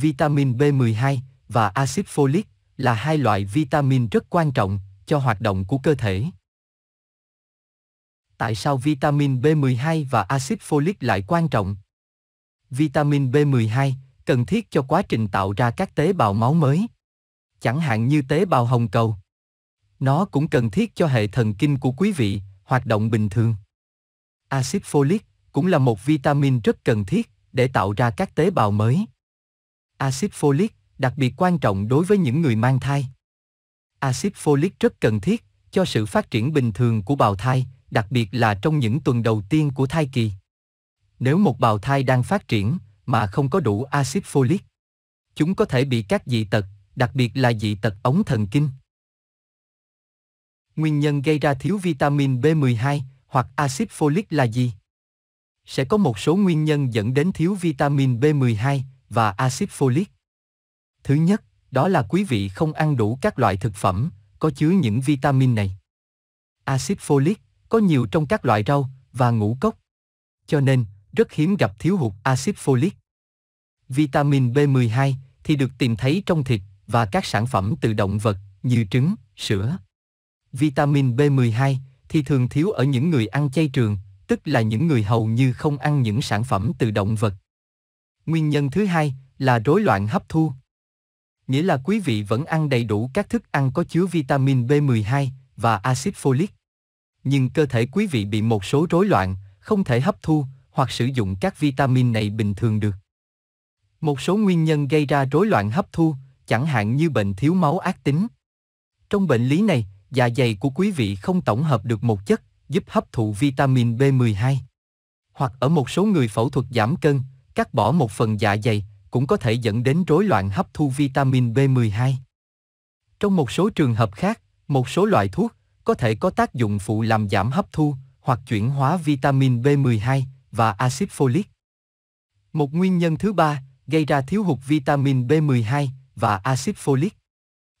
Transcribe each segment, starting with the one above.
vitamin B12 và axit folic là hai loại vitamin rất quan trọng cho hoạt động của cơ thể. Tại sao vitamin B12 và axit folic lại quan trọng? Vitamin B12 cần thiết cho quá trình tạo ra các tế bào máu mới, chẳng hạn như tế bào hồng cầu. Nó cũng cần thiết cho hệ thần kinh của quý vị hoạt động bình thường. Axit folic cũng là một vitamin rất cần thiết để tạo ra các tế bào mới. Axit folic, đặc biệt quan trọng đối với những người mang thai. Axit folic rất cần thiết cho sự phát triển bình thường của bào thai, đặc biệt là trong những tuần đầu tiên của thai kỳ. Nếu một bào thai đang phát triển mà không có đủ axit folic, chúng có thể bị các dị tật, đặc biệt là dị tật ống thần kinh. Nguyên nhân gây ra thiếu vitamin B12 hoặc axit folic là gì? Sẽ có một số nguyên nhân dẫn đến thiếu vitamin B12, và axit folic. Thứ nhất, đó là quý vị không ăn đủ các loại thực phẩm có chứa những vitamin này. Axit folic có nhiều trong các loại rau và ngũ cốc. Cho nên, rất hiếm gặp thiếu hụt axit folic. Vitamin B12 thì được tìm thấy trong thịt và các sản phẩm từ động vật như trứng, sữa. Vitamin B12 thì thường thiếu ở những người ăn chay trường, tức là những người hầu như không ăn những sản phẩm từ động vật. Nguyên nhân thứ hai là rối loạn hấp thu. Nghĩa là quý vị vẫn ăn đầy đủ các thức ăn có chứa vitamin B12 và axit folic. Nhưng cơ thể quý vị bị một số rối loạn, không thể hấp thu hoặc sử dụng các vitamin này bình thường được. Một số nguyên nhân gây ra rối loạn hấp thu, chẳng hạn như bệnh thiếu máu ác tính. Trong bệnh lý này, dạ dày của quý vị không tổng hợp được một chất giúp hấp thụ vitamin B12. Hoặc ở một số người phẫu thuật giảm cân, cắt bỏ một phần dạ dày cũng có thể dẫn đến rối loạn hấp thu vitamin B12. Trong một số trường hợp khác, một số loại thuốc có thể có tác dụng phụ làm giảm hấp thu hoặc chuyển hóa vitamin B12 và axit folic. Một nguyên nhân thứ ba gây ra thiếu hụt vitamin B12 và axit folic.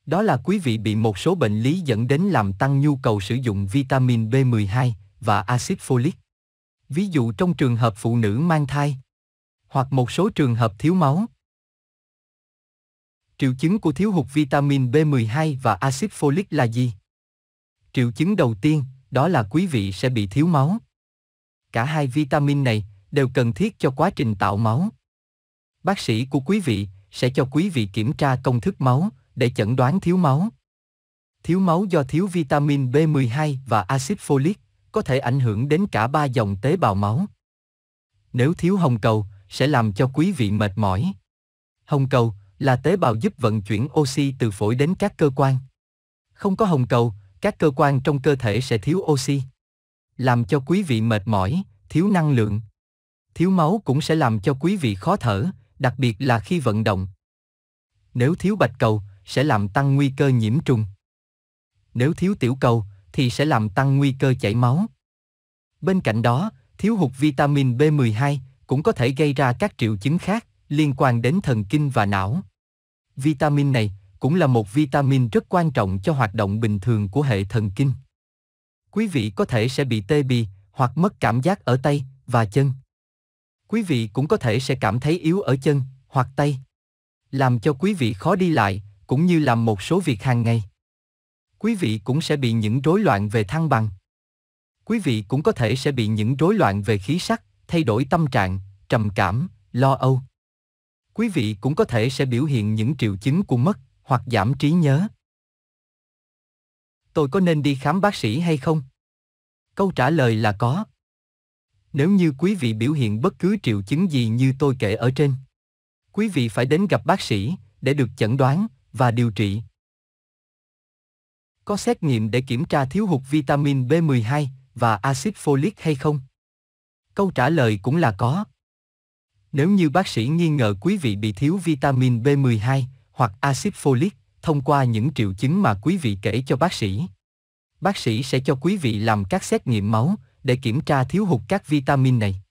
Đó là quý vị bị một số bệnh lý dẫn đến làm tăng nhu cầu sử dụng vitamin B12 và axit folic. Ví dụ trong trường hợp phụ nữ mang thai, hoặc một số trường hợp thiếu máu. Triệu chứng của thiếu hụt vitamin B12 và axit folic là gì? Triệu chứng đầu tiên, đó là quý vị sẽ bị thiếu máu. Cả hai vitamin này đều cần thiết cho quá trình tạo máu. Bác sĩ của quý vị sẽ cho quý vị kiểm tra công thức máu để chẩn đoán thiếu máu. Thiếu máu do thiếu vitamin B12 và axit folic có thể ảnh hưởng đến cả ba dòng tế bào máu. Nếu thiếu hồng cầu, sẽ làm cho quý vị mệt mỏi. Hồng cầu là tế bào giúp vận chuyển oxy từ phổi đến các cơ quan. Không có hồng cầu, các cơ quan trong cơ thể sẽ thiếu oxy, làm cho quý vị mệt mỏi, thiếu năng lượng. Thiếu máu cũng sẽ làm cho quý vị khó thở, đặc biệt là khi vận động. Nếu thiếu bạch cầu, sẽ làm tăng nguy cơ nhiễm trùng. Nếu thiếu tiểu cầu, thì sẽ làm tăng nguy cơ chảy máu. Bên cạnh đó, thiếu hụt vitamin B12, cũng có thể gây ra các triệu chứng khác liên quan đến thần kinh và não. Vitamin này cũng là một vitamin rất quan trọng cho hoạt động bình thường của hệ thần kinh. Quý vị có thể sẽ bị tê bì hoặc mất cảm giác ở tay và chân. Quý vị cũng có thể sẽ cảm thấy yếu ở chân hoặc tay, làm cho quý vị khó đi lại cũng như làm một số việc hàng ngày. Quý vị cũng sẽ bị những rối loạn về thăng bằng. Quý vị cũng có thể sẽ bị những rối loạn về khí sắc thay đổi tâm trạng, trầm cảm, lo âu. Quý vị cũng có thể sẽ biểu hiện những triệu chứng của mất hoặc giảm trí nhớ. Tôi có nên đi khám bác sĩ hay không? Câu trả lời là có. Nếu như quý vị biểu hiện bất cứ triệu chứng gì như tôi kể ở trên, quý vị phải đến gặp bác sĩ để được chẩn đoán và điều trị. Có xét nghiệm để kiểm tra thiếu hụt vitamin B12 và axit folic hay không? Câu trả lời cũng là có. Nếu như bác sĩ nghi ngờ quý vị bị thiếu vitamin B12 hoặc axit folic thông qua những triệu chứng mà quý vị kể cho bác sĩ, bác sĩ sẽ cho quý vị làm các xét nghiệm máu để kiểm tra thiếu hụt các vitamin này.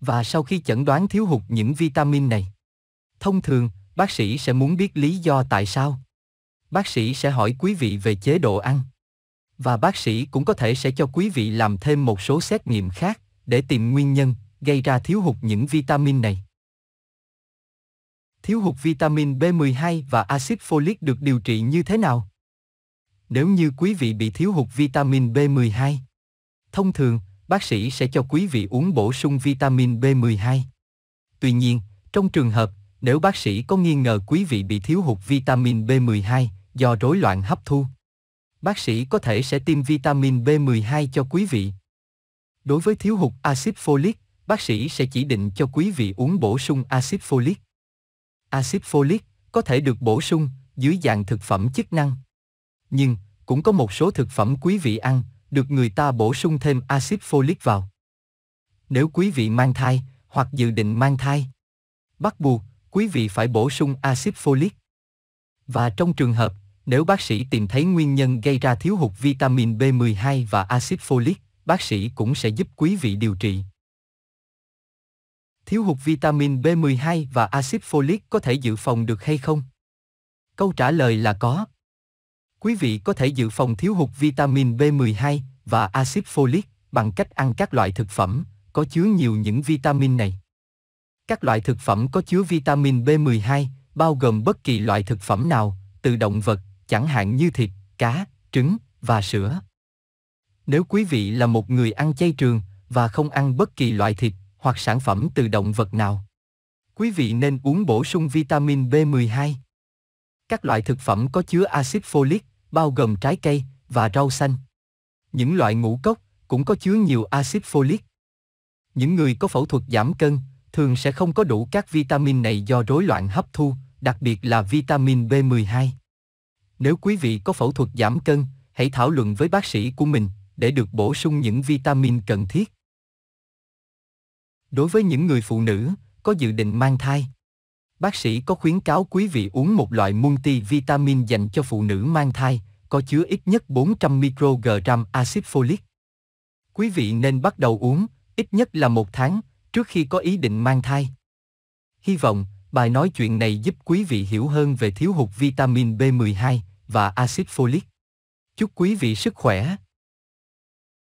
Và sau khi chẩn đoán thiếu hụt những vitamin này, thông thường bác sĩ sẽ muốn biết lý do tại sao. Bác sĩ sẽ hỏi quý vị về chế độ ăn. Và bác sĩ cũng có thể sẽ cho quý vị làm thêm một số xét nghiệm khác để tìm nguyên nhân gây ra thiếu hụt những vitamin này. Thiếu hụt vitamin B12 và axit folic được điều trị như thế nào? Nếu như quý vị bị thiếu hụt vitamin B12, thông thường bác sĩ sẽ cho quý vị uống bổ sung vitamin B12. Tuy nhiên, trong trường hợp nếu bác sĩ có nghi ngờ quý vị bị thiếu hụt vitamin B12 do rối loạn hấp thu, bác sĩ có thể sẽ tiêm vitamin B12 cho quý vị. Đối với thiếu hụt axit folic, bác sĩ sẽ chỉ định cho quý vị uống bổ sung axit folic. Axit folic có thể được bổ sung dưới dạng thực phẩm chức năng. Nhưng, cũng có một số thực phẩm quý vị ăn, được người ta bổ sung thêm axit folic vào. Nếu quý vị mang thai hoặc dự định mang thai, bắt buộc quý vị phải bổ sung axit folic. Và trong trường hợp, nếu bác sĩ tìm thấy nguyên nhân gây ra thiếu hụt vitamin B12 và axit folic, bác sĩ cũng sẽ giúp quý vị điều trị. Thiếu hụt vitamin B12 và axit folic có thể dự phòng được hay không? Câu trả lời là có. Quý vị có thể dự phòng thiếu hụt vitamin B12 và axit folic bằng cách ăn các loại thực phẩm có chứa nhiều những vitamin này. Các loại thực phẩm có chứa vitamin B12 bao gồm bất kỳ loại thực phẩm nào, từ động vật, chẳng hạn như thịt, cá, trứng và sữa. Nếu quý vị là một người ăn chay trường và không ăn bất kỳ loại thịt hoặc sản phẩm từ động vật nào, quý vị nên uống bổ sung vitamin B12. Các loại thực phẩm có chứa axit folic, bao gồm trái cây và rau xanh. Những loại ngũ cốc cũng có chứa nhiều axit folic. Những người có phẫu thuật giảm cân thường sẽ không có đủ các vitamin này do rối loạn hấp thu, đặc biệt là vitamin B12. Nếu quý vị có phẫu thuật giảm cân, hãy thảo luận với bác sĩ của mình để được bổ sung những vitamin cần thiết. Đối với những người phụ nữ có dự định mang thai, bác sĩ có khuyến cáo quý vị uống một loại multivitamin dành cho phụ nữ mang thai, có chứa ít nhất 400 microgram axit folic. Quý vị nên bắt đầu uống ít nhất là một tháng trước khi có ý định mang thai. Hy vọng bài nói chuyện này giúp quý vị hiểu hơn về thiếu hụt vitamin B12 và axit folic. Chúc quý vị sức khỏe!